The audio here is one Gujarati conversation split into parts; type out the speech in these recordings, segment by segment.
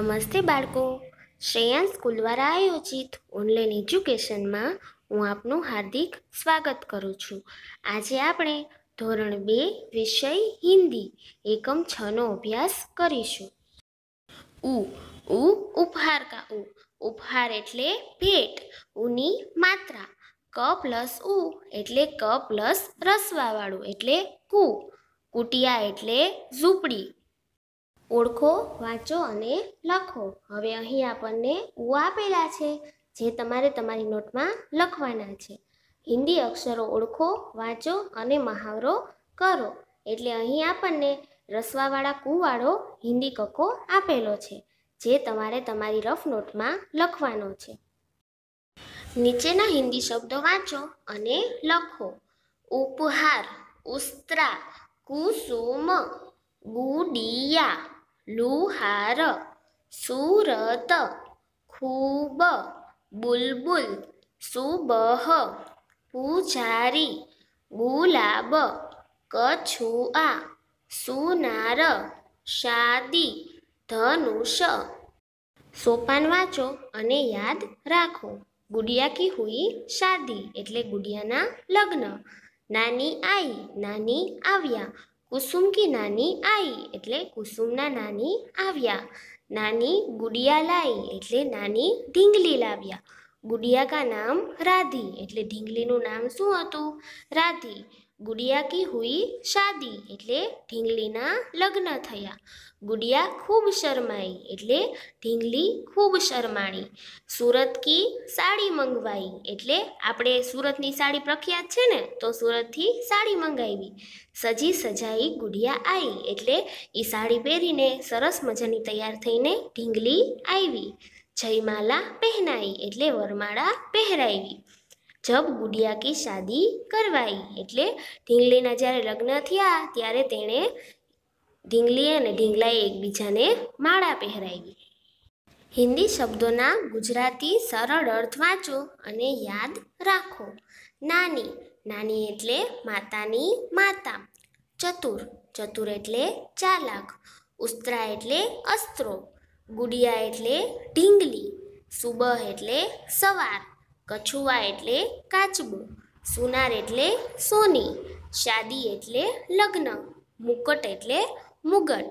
નમસ્તે બાળકો શ્રેયાંશ સ્કૂલ આયોજિત ઓનલાઈન એજ્યુકેશનમાં હું આપનું હાર્દિક સ્વાગત કરું છું આજે આપણે ધોરણ બે વિષય હિન્દી એકમ છનો અભ્યાસ કરીશું ઉ ઉ ઉપહાર કા ઉ ઉપહાર એટલે ભેટ ઉની માત્રા ક પ્લસ ઉ એટલે ક પ્લસ રસવાવાળું એટલે કુ કુટિયા એટલે ઝૂંપડી ઓળખો વાંચો અને લખો હવે અહીં આપણને ઉ આપેલા છે જે તમારે તમારી નોટમાં લખવાના છે હિન્દી અક્ષરો ઓળખો વાંચો અને મહાવરો કરો એટલે અહીં આપણને રસવાવાળા કુવાળો હિન્દી કક્કો આપેલો છે જે તમારે તમારી રફ નોટમાં લખવાનો છે નીચેના હિન્દી શબ્દો વાંચો અને લખો ઉપહાર ઉસ્ત્રા કુસુમ ગુડિયા લુહાર સુરત ખૂબ બુલબુલ સુબહ પૂજારી ગુલાબ કછુઆ સુનાર શાદી ધનુષ સોપાન વાંચો અને યાદ રાખો ગુડિયા કી હુઈ શાદી એટલે ગુડિયાના લગ્ન નાની આઈ નાની આવ્યા કુસુમ કી નાની આઈ એટલે કુસુમના નાની આવ્યા નાની ગુડિયા લાઈ એટલે નાની ઢીંગલી લાવ્યા ગુડિયા કા નામ રાધી એટલે ઢીંગલીનું નામ શું હતું રાધી ગુડિયા કી હુઈ શાદી એટલે ઢીંગલીના લગ્ન થયા ગુડિયા ખૂબ શરમાઈ એટલે ઢીંગલી ખૂબ શરમાણી સુરત કી સાડી મંગવાઈ એટલે આપણે સુરતની સાડી પ્રખ્યાત છે ને તો સુરતથી સાડી મંગાવી સજી સજાઈ ગુડિયા આવી એટલે એ સાડી પહેરીને સરસ મજાની તૈયાર થઈને ઢીંગલી આવી જયમાલા પહેનાઈ એટલે વરમાળા પહેરાવી જબ ગુડિયા કી શાદી કરવાઈ એટલે ઢીંગલીના જ્યારે લગ્ન થયા ત્યારે તેણે ઢીંગલી અને ઢીંગલાએ એકબીજાને માળા પહેરાવી હિન્દી શબ્દોના ગુજરાતી સરળ અર્થ વાંચો અને યાદ રાખો નાની નાની એટલે માતાની માતા ચતુર ચતુર એટલે ચાલાક ઉસ્ત્રા એટલે અસ્ત્રો ગુડિયા એટલે ઢીંગલી સુબહ એટલે સવાર કછુવા એટલે કાચબું સુનાર એટલે સોની શાદી એટલે લગ્ન મુકટ એટલે મુગટ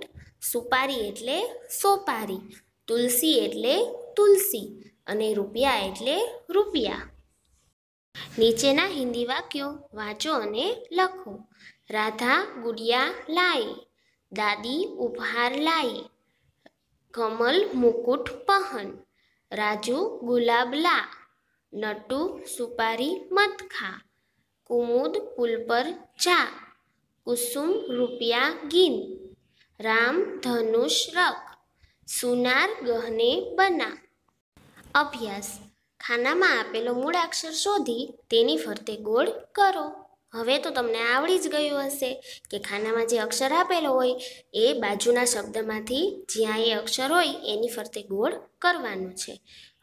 સુપારી એટલે સોપારી તુલસી એટલે તુલસી અને રૂપિયા એટલે રૂપિયા નીચેના હિન્દી વાક્યો વાંચો અને લખો રાધા ગુડિયા લાઈ દાદી ઉપહાર લાઈ કમલ મુકુટ પહન રાજુ ગુલાબ લા નટુ સુપારી મત ખા કુમુદ પુલ પર ચા કુસુમ રૂપિયા ગીન રામ ધનુષ રખ સુનાર ગહને બના અભ્યાસ ખાનામાં આપેલો મૂળાક્ષર શોધી તેની ફરતે ગોળ કરો હવે તો તમને આવડી જ ગયું હશે કે ખાનામાં જે અક્ષર આપેલો હોય એ બાજુના શબ્દમાંથી જ્યાં એ અક્ષર હોય એની ફરતે ગોળ કરવાનું છે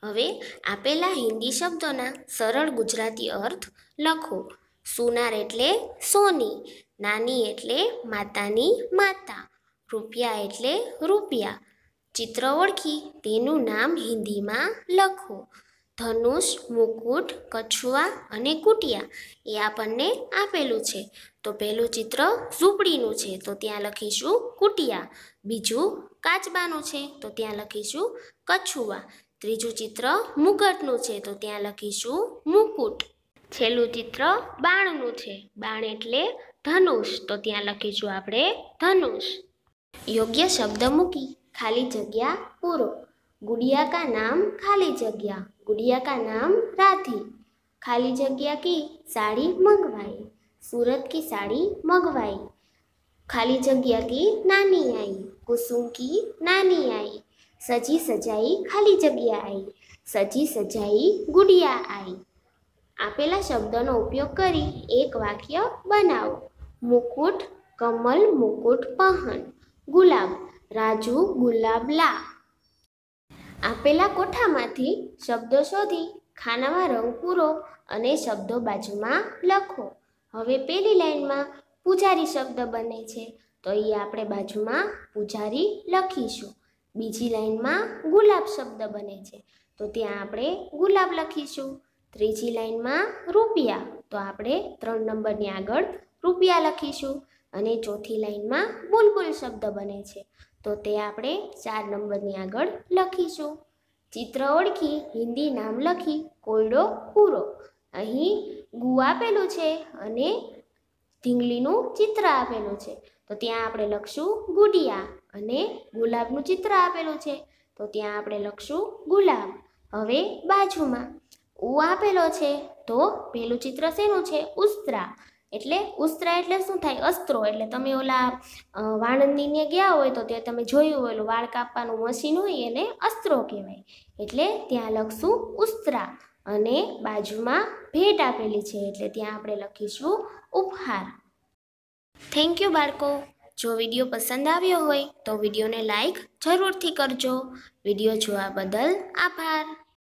હવે આપેલા હિન્દી શબ્દોના સરળ ગુજરાતી અર્થ લખો સુનાર એટલે સોની નાની એટલે માતાની માતા રૂપિયા એટલે રૂપિયા ચિત્ર ઓળખી તેનું નામ હિન્દીમાં લખો ધનુષ મુકુટ કછુઆ અને કુટિયા એ આપણને આપેલું છે તો પહેલું ચિત્ર ઝૂંપડીનું છે તો ત્યાં લખીશું કુટિયા બીજું કાચબાનું છે તો ત્યાં લખીશું કછુઆ ત્રીજું ચિત્ર મુગટનું છે તો ત્યાં લખીશું મુકુટ છેલ્લું ચિત્ર બાણનું છે બાણ એટલે ધનુષ તો ત્યાં લખીશું આપણે ધનુષ યોગ્ય શબ્દ મૂકી ખાલી જગ્યા પૂરો ગુડિયા કા નામ ખાલી જગ્યા ગુડિયા કા નામ રાધી ખાલી જગ્યા કી સાડી મંગવાઈ સુરત કી સાડી મંગવાઈ ખાલી જગ્યા કી નાની આઈ કુસુમ કી નાની આઈ સજી સજાઈ ખાલી જગ્યા આઈ સજી સજાઈ ગુડિયા આઈ આપેલા શબ્દનો ઉપયોગ કરી એક વાક્ય બનાવો મુકુટ કમલ મુકુટ પહન ગુલાબ રાજુ ગુલાબ લા આપેલા કોઠામાંથી શબ્દો શોધી ખાનામાં રંગ પૂરો અને શબ્દો બાજુમાં લખો હવે પેલી લાઈનમાં પૂજારી શબ્દ બને છે તો એ આપણે બાજુમાં પૂજારી લખીશું બીજી લાઈનમાં ગુલાબ શબ્દ બને છે તો ત્યાં આપણે ગુલાબ લખીશું ત્રીજી લાઈનમાં રૂપિયા તો આપણે ત્રણ નંબરની આગળ રૂપિયા લખીશું અને ચોથી લાઈનમાં બુલબુલ શબ્દ બને છે તો તે આપણે ચાર નંબરની આગળ લખીશું ચિત્ર ઓળખી હિન્દી નામ લખી કોયડો પૂરો અહીં ગુ આપેલું છે અને ધીંગલીનું ચિત્ર આપેલું છે તો ત્યાં આપણે લખશું ગુડિયા અને ગુલાબનું ચિત્ર આપેલું છે તો ત્યાં આપણે લખશું ગુલાબ હવે બાજુમાં ઉ આપેલો છે તો પેલું ચિત્ર શેનું છે ઉસ્ત્રા એટલે ઉસ્ત્રા એટલે શું થાય અસ્ત્રો એટલે તમે ઓલા વાણંદીને ગયા હોય તો ત્યાં તમે જોયું હોય વાળ કાપવાનું મશીન હોય એને અસ્ત્રો કહેવાય એટલે ત્યાં લખશું ઉસ્ત્રા અને બાજુમાં ભેટ આપેલી છે એટલે ત્યાં આપણે લખીશું ઉપહાર થેન્ક યુ બાળકો જો વિડીયો પસંદ આવ્યો હોય તો વિડીયોને લાઈક જરૂરથી કરજો વિડીયો જોવા બદલ આભાર